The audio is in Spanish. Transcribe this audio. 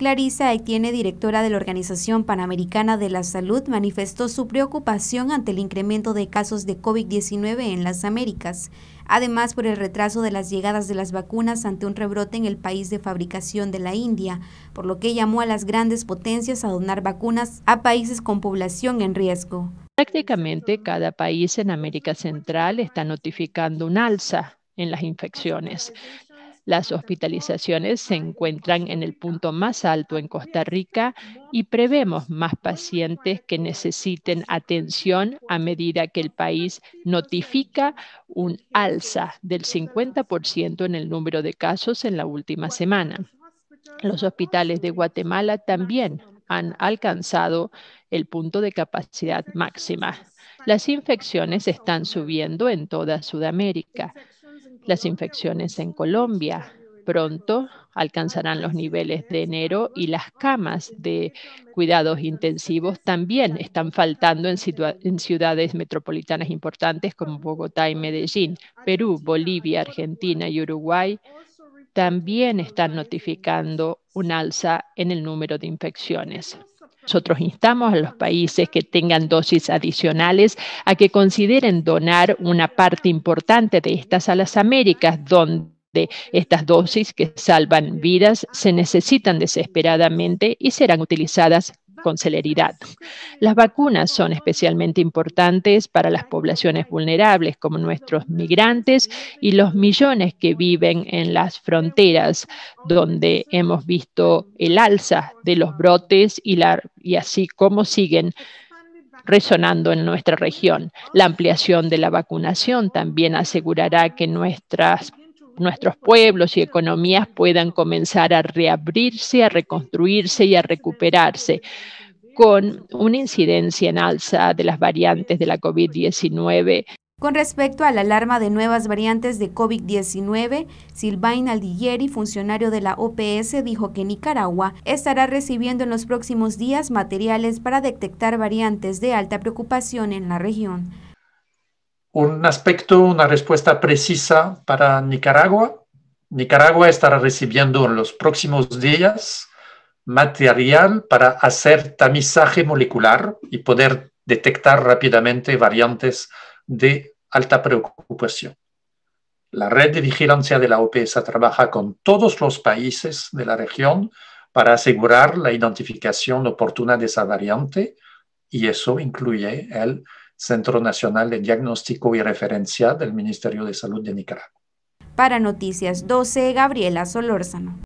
Clarissa Etienne, directora de la Organización Panamericana de la Salud, manifestó su preocupación ante el incremento de casos de COVID-19 en las Américas, además por el retraso de las llegadas de las vacunas ante un rebrote en el país de fabricación de la India, por lo que llamó a las grandes potencias a donar vacunas a países con población en riesgo. Prácticamente cada país en América Central está notificando un alza en las infecciones. Las hospitalizaciones se encuentran en el punto más alto en Costa Rica y prevemos más pacientes que necesiten atención a medida que el país notifica un alza del 50% en el número de casos en la última semana. Los hospitales de Guatemala también han alcanzado el punto de capacidad máxima. Las infecciones están subiendo en toda Sudamérica. Las infecciones en Colombia pronto alcanzarán los niveles de enero y las camas de cuidados intensivos también están faltando en, ciudades metropolitanas importantes como Bogotá y Medellín. Perú, Bolivia, Argentina y Uruguay también están notificando un alza en el número de infecciones. Nosotros instamos a los países que tengan dosis adicionales a que consideren donar una parte importante de estas a las Américas, donde estas dosis que salvan vidas se necesitan desesperadamente y serán utilizadas con celeridad. Las vacunas son especialmente importantes para las poblaciones vulnerables como nuestros migrantes y los millones que viven en las fronteras, donde hemos visto el alza de los brotes y, la, y así como siguen resonando en nuestra región. La ampliación de la vacunación también asegurará que nuestras nuestros pueblos y economías puedan comenzar a reabrirse, a reconstruirse y a recuperarse con una incidencia en alza de las variantes de la COVID-19. Con respecto a la alarma de nuevas variantes de COVID-19, Silvain Aldigieri, funcionario de la OPS, dijo que Nicaragua estará recibiendo en los próximos días materiales para detectar variantes de alta preocupación en la región un aspecto, una respuesta precisa para Nicaragua. Nicaragua estará recibiendo en los próximos días material para hacer tamizaje molecular y poder detectar rápidamente variantes de alta preocupación. La red de vigilancia de la OPSA trabaja con todos los países de la región para asegurar la identificación oportuna de esa variante y eso incluye el Centro Nacional de Diagnóstico y Referencia del Ministerio de Salud de Nicaragua. Para Noticias 12, Gabriela Solórzano.